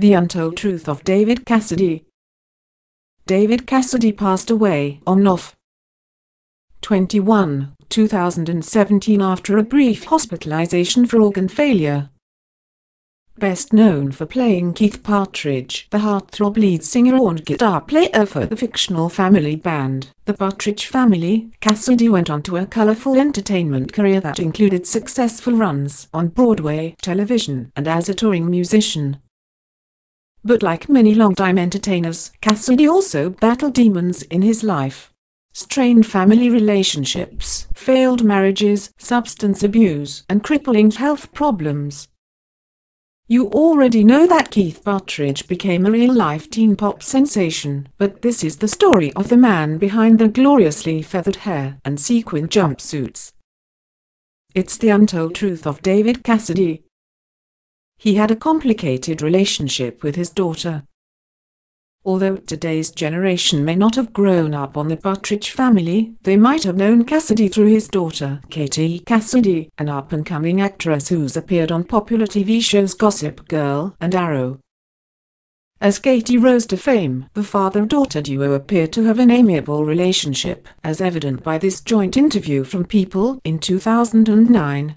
The Untold Truth of David Cassidy David Cassidy passed away on Nov. 21, 2017 after a brief hospitalization for organ failure. Best known for playing Keith Partridge, the heartthrob lead singer and guitar player for the fictional family band, the Partridge Family, Cassidy went on to a colorful entertainment career that included successful runs on Broadway, television, and as a touring musician. But like many long-time entertainers, Cassidy also battled demons in his life. Strained family relationships, failed marriages, substance abuse, and crippling health problems. You already know that Keith Partridge became a real-life teen pop sensation, but this is the story of the man behind the gloriously feathered hair and sequin jumpsuits. It's the untold truth of David Cassidy, he had a complicated relationship with his daughter. Although today's generation may not have grown up on the Buttridge family, they might have known Cassidy through his daughter, Katie Cassidy, an up-and-coming actress who's appeared on popular TV shows Gossip Girl and Arrow. As Katie rose to fame, the father-daughter duo appear to have an amiable relationship, as evident by this joint interview from People in 2009.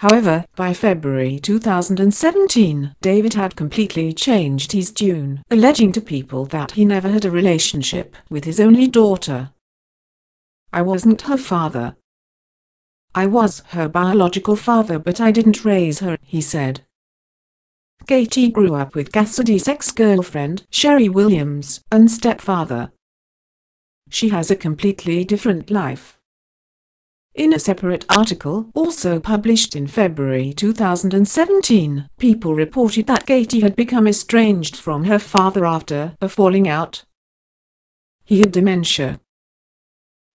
However, by February 2017, David had completely changed his tune, alleging to people that he never had a relationship with his only daughter. I wasn't her father. I was her biological father but I didn't raise her, he said. Katie grew up with Cassidy's ex-girlfriend, Sherry Williams, and stepfather. She has a completely different life. In a separate article also published in February 2017, people reported that Katie had become estranged from her father after a falling out. He had dementia.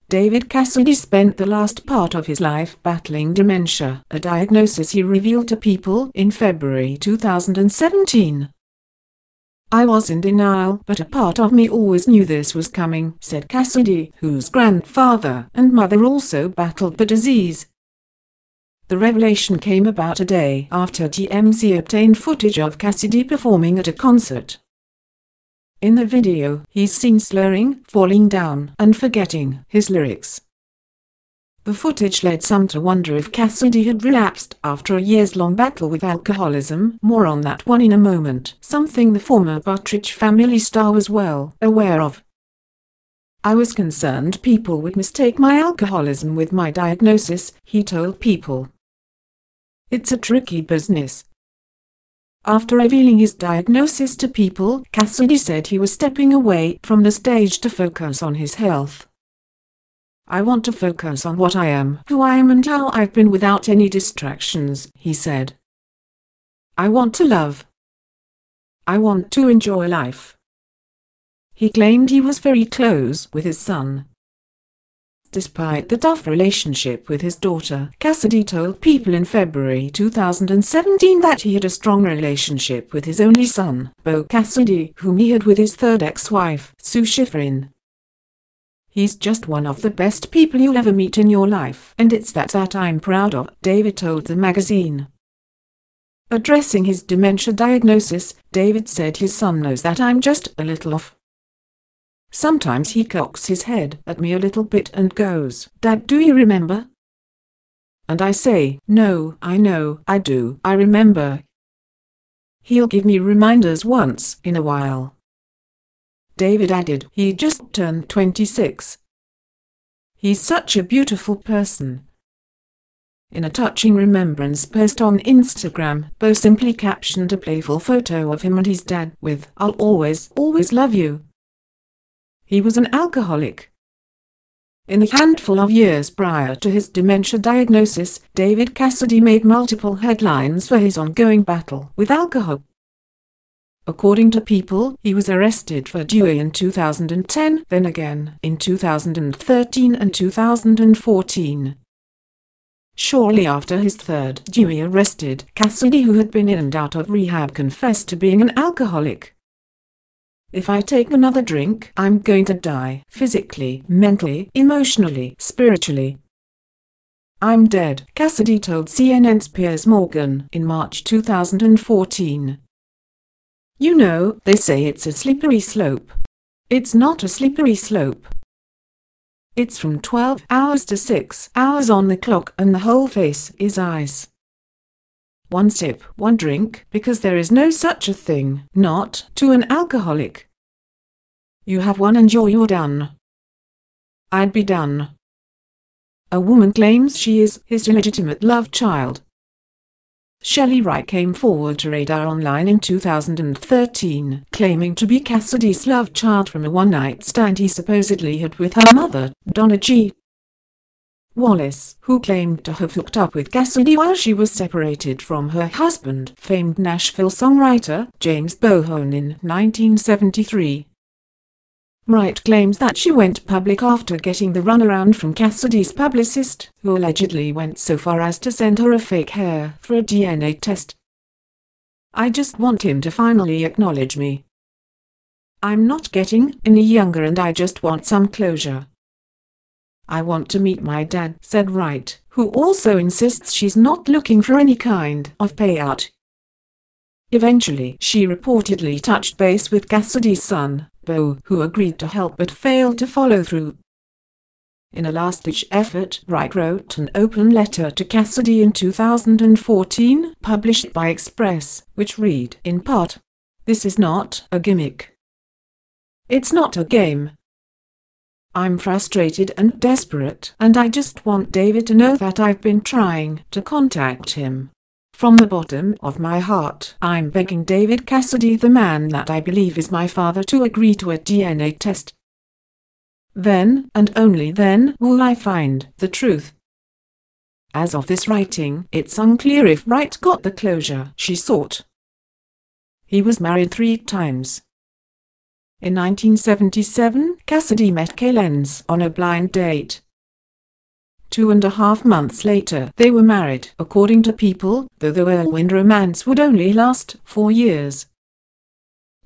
David Cassidy spent the last part of his life battling dementia, a diagnosis he revealed to people in February 2017. I was in denial, but a part of me always knew this was coming, said Cassidy, whose grandfather and mother also battled the disease. The revelation came about a day after TMZ obtained footage of Cassidy performing at a concert. In the video, he's seen slurring, falling down, and forgetting his lyrics. The footage led some to wonder if Cassidy had relapsed after a years-long battle with alcoholism. More on that one in a moment, something the former Bartrich Family star was well aware of. I was concerned people would mistake my alcoholism with my diagnosis, he told People. It's a tricky business. After revealing his diagnosis to People, Cassidy said he was stepping away from the stage to focus on his health. I want to focus on what I am, who I am and how I've been without any distractions, he said. I want to love. I want to enjoy life. He claimed he was very close with his son. Despite the tough relationship with his daughter, Cassidy told people in February 2017 that he had a strong relationship with his only son, Beau Cassidy, whom he had with his third ex-wife, Sue Schifrin. He's just one of the best people you'll ever meet in your life. And it's that that I'm proud of, David told the magazine. Addressing his dementia diagnosis, David said his son knows that I'm just a little off. Sometimes he cocks his head at me a little bit and goes, Dad, do you remember? And I say, No, I know, I do, I remember. He'll give me reminders once in a while. David added. He just turned 26. He's such a beautiful person. In a touching remembrance post on Instagram, Bo simply captioned a playful photo of him and his dad with, I'll always, always love you. He was an alcoholic. In the handful of years prior to his dementia diagnosis, David Cassidy made multiple headlines for his ongoing battle with alcohol. According to People, he was arrested for DUI in 2010, then again in 2013 and 2014. Shortly after his third DUI arrested, Cassidy who had been in and out of rehab confessed to being an alcoholic. If I take another drink, I'm going to die physically, mentally, emotionally, spiritually. I'm dead, Cassidy told CNN's Piers Morgan in March 2014. You know, they say it's a slippery slope. It's not a slippery slope. It's from 12 hours to 6 hours on the clock and the whole face is ice. One sip, one drink, because there is no such a thing, not to an alcoholic. You have one and you're, you're done. I'd be done. A woman claims she is his illegitimate love child. Shelley Wright came forward to Radar Online in 2013, claiming to be Cassidy's love child from a one-night stand he supposedly had with her mother, Donna G. Wallace, who claimed to have hooked up with Cassidy while she was separated from her husband, famed Nashville songwriter James Bohon in 1973. Wright claims that she went public after getting the runaround from Cassidy's publicist, who allegedly went so far as to send her a fake hair for a DNA test. I just want him to finally acknowledge me. I'm not getting any younger and I just want some closure. I want to meet my dad, said Wright, who also insists she's not looking for any kind of payout. Eventually, she reportedly touched base with Cassidy's son, Bo, who agreed to help but failed to follow through. In a last-ditch effort, Wright wrote an open letter to Cassidy in 2014, published by Express, which read in part, This is not a gimmick. It's not a game. I'm frustrated and desperate, and I just want David to know that I've been trying to contact him from the bottom of my heart, I'm begging David Cassidy, the man that I believe is my father, to agree to a DNA test. Then, and only then, will I find the truth. As of this writing, it's unclear if Wright got the closure she sought. He was married three times. In 1977, Cassidy met Kay Lenz on a blind date. Two and a half months later, they were married. According to People, though the whirlwind romance would only last four years.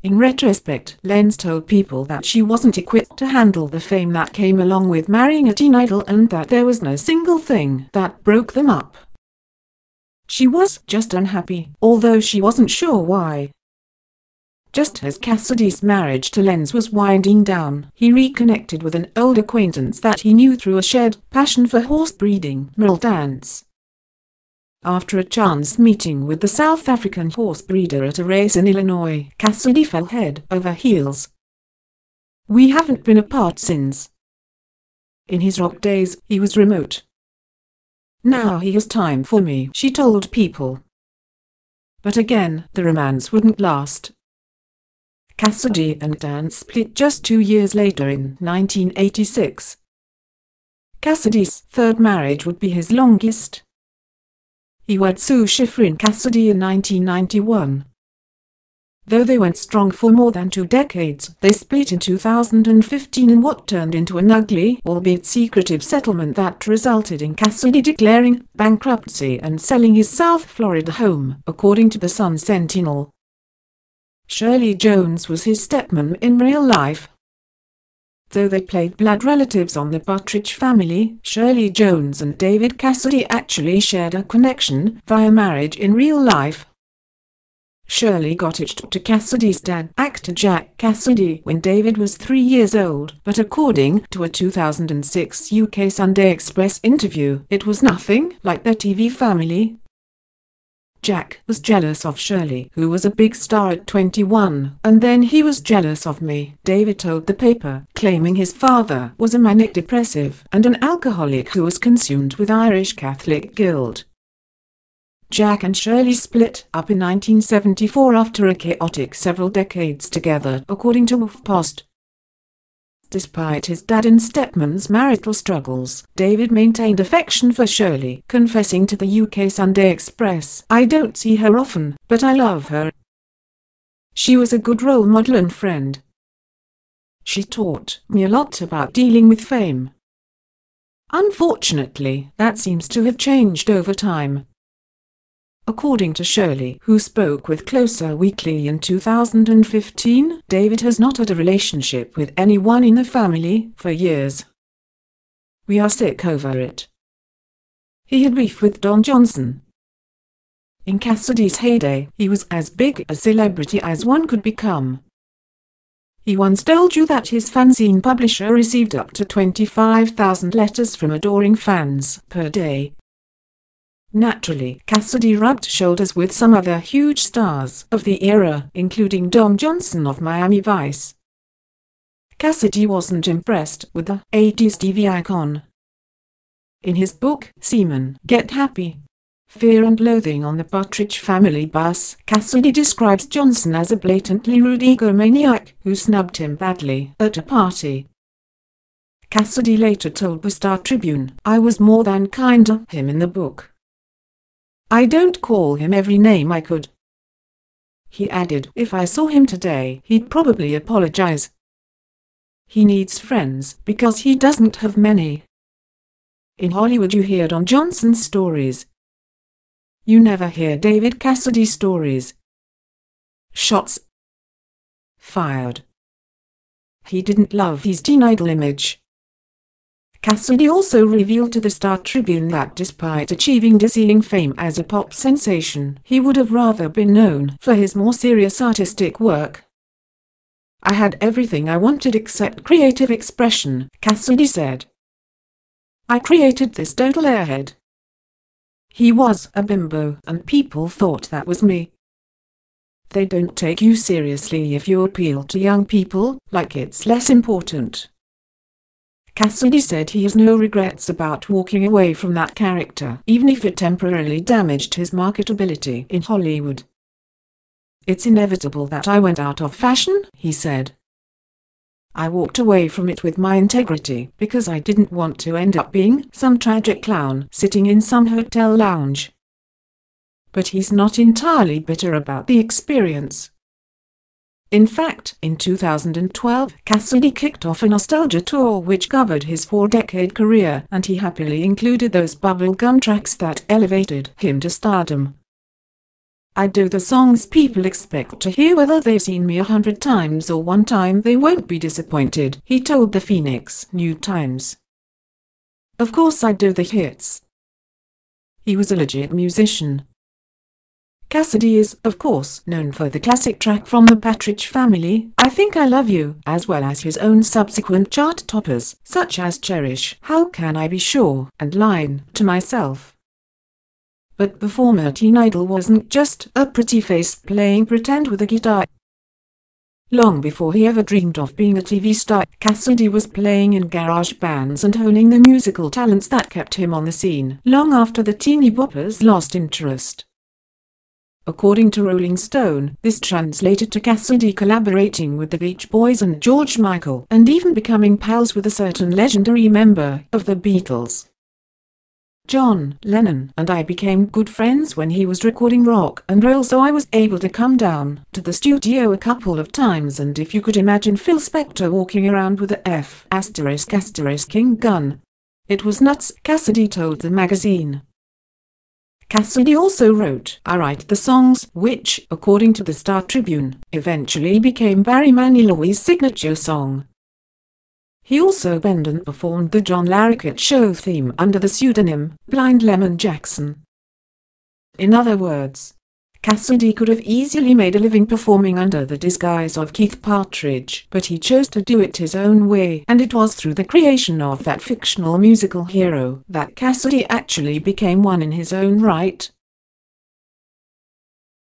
In retrospect, Lenz told People that she wasn't equipped to handle the fame that came along with marrying a teen idol and that there was no single thing that broke them up. She was just unhappy, although she wasn't sure why. Just as Cassidy's marriage to Lenz was winding down, he reconnected with an old acquaintance that he knew through a shared passion for horse breeding, Merle Dance. After a chance meeting with the South African horse breeder at a race in Illinois, Cassidy fell head over heels. We haven't been apart since. In his rock days, he was remote. Now he has time for me, she told people. But again, the romance wouldn't last, Cassidy and Dan split just two years later in 1986. Cassidy's third marriage would be his longest. He wed Sue Schifrin Cassidy in 1991. Though they went strong for more than two decades, they split in 2015 in what turned into an ugly, albeit secretive settlement that resulted in Cassidy declaring bankruptcy and selling his South Florida home, according to the Sun Sentinel. Shirley Jones was his stepmom in real life. Though they played blood relatives on the Buttridge family, Shirley Jones and David Cassidy actually shared a connection via marriage in real life. Shirley got hitched to Cassidy's dad, actor Jack Cassidy, when David was three years old, but according to a 2006 UK Sunday Express interview, it was nothing like their TV family, Jack was jealous of Shirley, who was a big star at 21, and then he was jealous of me, David told the paper, claiming his father was a manic depressive and an alcoholic who was consumed with Irish Catholic guilt. Jack and Shirley split up in 1974 after a chaotic several decades together, according to Wolf Post. Despite his dad and stepmom's marital struggles, David maintained affection for Shirley, confessing to the UK Sunday Express, I don't see her often, but I love her. She was a good role model and friend. She taught me a lot about dealing with fame. Unfortunately, that seems to have changed over time. According to Shirley, who spoke with Closer Weekly in 2015, David has not had a relationship with anyone in the family for years. We are sick over it. He had beef with Don Johnson. In Cassidy's heyday, he was as big a celebrity as one could become. He once told you that his fanzine publisher received up to 25,000 letters from adoring fans per day, Naturally, Cassidy rubbed shoulders with some other huge stars of the era, including Don Johnson of Miami Vice. Cassidy wasn't impressed with the 80s TV icon. In his book, Seaman, Get Happy, Fear and Loathing on the Partridge Family Bus, Cassidy describes Johnson as a blatantly rude egomaniac who snubbed him badly at a party. Cassidy later told the Star Tribune, I was more than kind to him in the book. I don't call him every name I could. He added, if I saw him today, he'd probably apologize. He needs friends because he doesn't have many. In Hollywood you hear Don Johnson's stories. You never hear David Cassidy's stories. Shots. Fired. He didn't love his teen idol image. Cassidy also revealed to the Star Tribune that despite achieving dizzying fame as a pop sensation, he would have rather been known for his more serious artistic work. I had everything I wanted except creative expression, Cassidy said. I created this total airhead. He was a bimbo and people thought that was me. They don't take you seriously if you appeal to young people, like it's less important. Cassidy said he has no regrets about walking away from that character, even if it temporarily damaged his marketability in Hollywood. It's inevitable that I went out of fashion, he said. I walked away from it with my integrity because I didn't want to end up being some tragic clown sitting in some hotel lounge. But he's not entirely bitter about the experience. In fact, in 2012, Cassidy kicked off a nostalgia tour which covered his four-decade career, and he happily included those bubblegum tracks that elevated him to stardom. I do the songs people expect to hear whether they've seen me a hundred times or one time they won't be disappointed, he told the Phoenix New Times. Of course I do the hits. He was a legit musician, Cassidy is, of course, known for the classic track from the Patridge family, I Think I Love You, as well as his own subsequent chart toppers, such as Cherish, How Can I Be Sure, and Line, To Myself. But before teen Idol wasn't just a pretty face playing pretend with a guitar. Long before he ever dreamed of being a TV star, Cassidy was playing in garage bands and honing the musical talents that kept him on the scene long after the teeny boppers lost interest. According to Rolling Stone, this translated to Cassidy collaborating with the Beach Boys and George Michael and even becoming pals with a certain legendary member of the Beatles. John Lennon and I became good friends when he was recording rock and roll so I was able to come down to the studio a couple of times and if you could imagine Phil Spector walking around with a F asterisk asterisk king gun. It was nuts, Cassidy told the magazine. Cassidy also wrote I Write the Songs, which, according to the Star Tribune, eventually became Barry Manilow's signature song. He also penned and performed the John Larroquette Show theme under the pseudonym Blind Lemon Jackson. In other words, Cassidy could have easily made a living performing under the disguise of Keith Partridge, but he chose to do it his own way, and it was through the creation of that fictional musical hero that Cassidy actually became one in his own right.